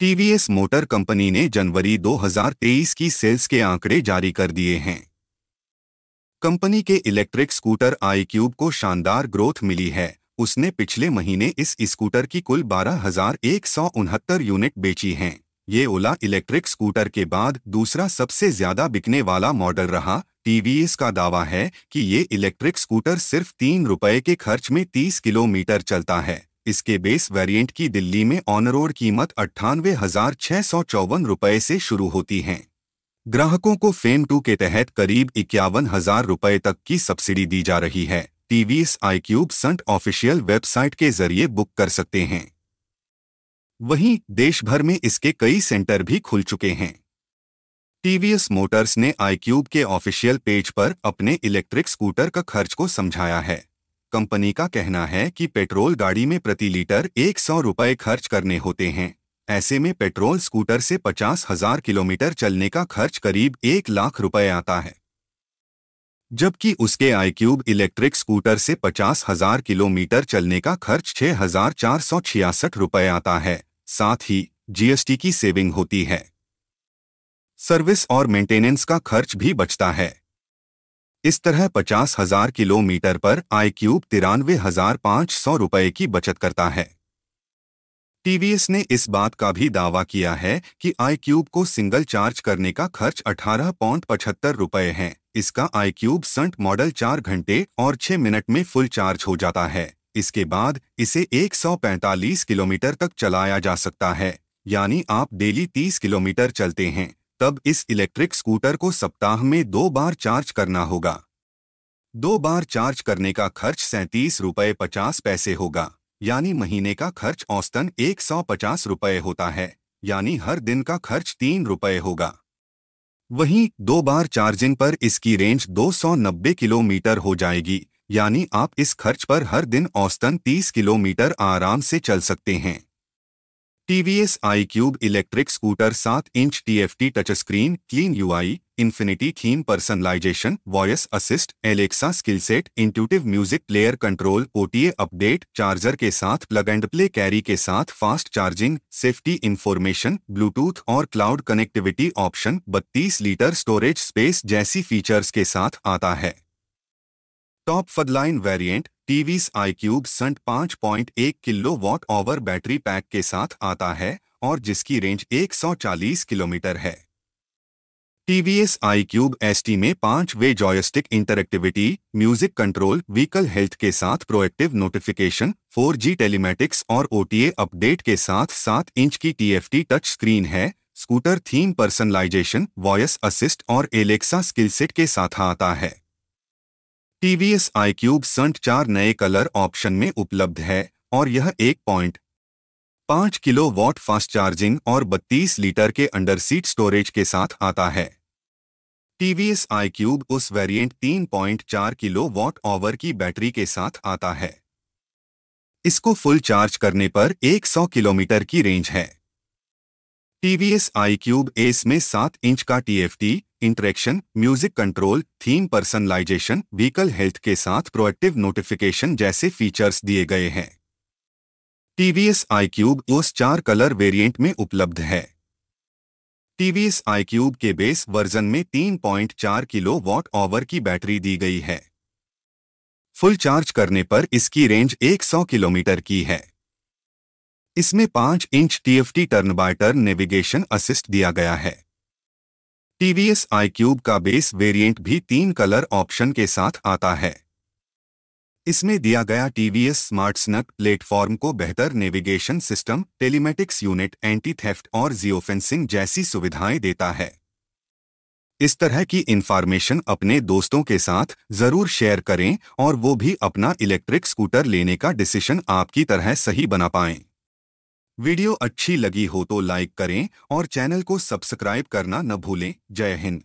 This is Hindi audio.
टीवीएस मोटर कंपनी ने जनवरी 2023 की सेल्स के आंकड़े जारी कर दिए हैं कंपनी के इलेक्ट्रिक स्कूटर आई क्यूब को शानदार ग्रोथ मिली है उसने पिछले महीने इस स्कूटर की कुल बारह यूनिट बेची हैं ये ओला इलेक्ट्रिक स्कूटर के बाद दूसरा सबसे ज्यादा बिकने वाला मॉडल रहा टीवीएस का दावा है कि ये इलेक्ट्रिक स्कूटर सिर्फ तीन रुपए के खर्च में 30 किलोमीटर चलता है इसके बेस वेरिएंट की दिल्ली में ऑनरोड कीमत अट्ठानवे हजार छह सौ चौवन रुपये से शुरू होती है ग्राहकों को फेम टू के तहत करीब इक्यावन हजार रुपये तक की सब्सिडी दी जा रही है टीवीएस आई क्यूब संट ऑफिशियल वेबसाइट के जरिए बुक कर सकते हैं वहीं देश भर में इसके कई सेंटर भी खुल चुके हैं टीवीएस मोटर्स ने आई क्यूब के ऑफिशियल पेज पर अपने इलेक्ट्रिक स्कूटर का खर्च को समझाया है कंपनी का कहना है कि पेट्रोल गाड़ी में प्रति लीटर एक सौ रुपये खर्च करने होते हैं ऐसे में पेट्रोल स्कूटर से पचास हजार किलोमीटर चलने का खर्च करीब एक लाख रुपये आता है जबकि उसके आईक्यूब इलेक्ट्रिक स्कूटर से पचास हजार किलोमीटर चलने का खर्च छह हजार चार सौ छियासठ रुपये आता है साथ ही जीएसटी की सेविंग होती है सर्विस और मेंटेनेंस का खर्च भी बचता है इस तरह पचास हजार किलोमीटर पर आई क्यूब तिरानवे हजार पाँच सौ रुपए की बचत करता है टीवीएस ने इस बात का भी दावा किया है कि आई क्यूब को सिंगल चार्ज करने का खर्च अठारह पॉइंट पचहत्तर रुपए है इसका आई क्यूब संट मॉडल चार घंटे और छह मिनट में फुल चार्ज हो जाता है इसके बाद इसे 145 किलोमीटर तक चलाया जा सकता है यानी आप डेली 30 किलोमीटर चलते हैं तब इस इलेक्ट्रिक स्कूटर को सप्ताह में दो बार चार्ज करना होगा दो बार चार्ज करने का खर्च सैंतीस रुपये पचास पैसे होगा यानी महीने का खर्च औसतन एक सौ पचास रुपये होता है यानी हर दिन का खर्च तीन रुपये होगा वहीं दो बार चार्जिंग पर इसकी रेंज 290 किलोमीटर हो जाएगी यानी आप इस खर्च पर हर दिन औसतन 30 किलोमीटर आराम से चल सकते हैं टीवीएस आई क्यूब इलेक्ट्रिक स्कूटर सात inch TFT touch screen clean UI infinity theme personalisation voice assist Alexa skill set intuitive music player control OTA update charger के साथ प्लग एंड प्ले कैरी के साथ fast charging safety information Bluetooth और cloud connectivity option 32 litre storage space जैसी फीचर्स के साथ आता है टॉप फदलाइन वेरिएंट टीवीस आई क्यूब संट पाँच पॉइंट एक kilowatt hour battery pack के साथ आता है और जिसकी रेंज 140 किलोमीटर है टीवीएस आई क्यूब एस में पांच way joystick interactivity music control vehicle health के साथ प्रोएक्टिव नोटिफिकेशन 4G टेलीमेटिक्स और ओटीए अपडेट के साथ सात इंच की टीएफटी टच स्क्रीन है scooter theme personalisation voice assist और एलेक्सा स्किल सेट के साथ आता है टीवीएस आई क्यूब संट चार नए कलर ऑप्शन में उपलब्ध है और यह एक पॉइंट पांच किलो वॉट फास्ट चार्जिंग और 32 लीटर के अंडर सीट स्टोरेज के साथ आता है टीवीएस आई क्यूब उस वेरिएंट 3.4 किलो वॉट ऑवर की बैटरी के साथ आता है इसको फुल चार्ज करने पर 100 किलोमीटर की रेंज है टीवीएस आई क्यूब एस में सात इंच का TFT interaction music control theme personalisation vehicle health के साथ प्रोएक्टिव नोटिफिकेशन जैसे फीचर्स दिए गए हैं टीवीएस आई क्यूब ओस चार कलर वेरिएंट में उपलब्ध है टीवीएस आई क्यूब के बेस वर्जन में 3.4 किलो वॉट ऑवर की बैटरी दी गई है फुल चार्ज करने पर इसकी रेंज 100 किलोमीटर की है इसमें पांच inch TFT turn by turn navigation assist दिया गया है टीवीएस आई क्यूब का बेस वेरिएंट भी तीन कलर ऑप्शन के साथ आता है इसमें दिया गया टीवीएस स्मार्ट स्नक प्लेटफॉर्म को बेहतर navigation system telematics unit anti theft और जियोफेंसिंग जैसी सुविधाएं देता है इस तरह की इन्फॉर्मेशन अपने दोस्तों के साथ जरूर शेयर करें और वो भी अपना इलेक्ट्रिक स्कूटर लेने का डिसीशन आपकी तरह सही बना पाएं वीडियो अच्छी लगी हो तो लाइक करें और चैनल को सब्सक्राइब करना न भूलें जय हिंद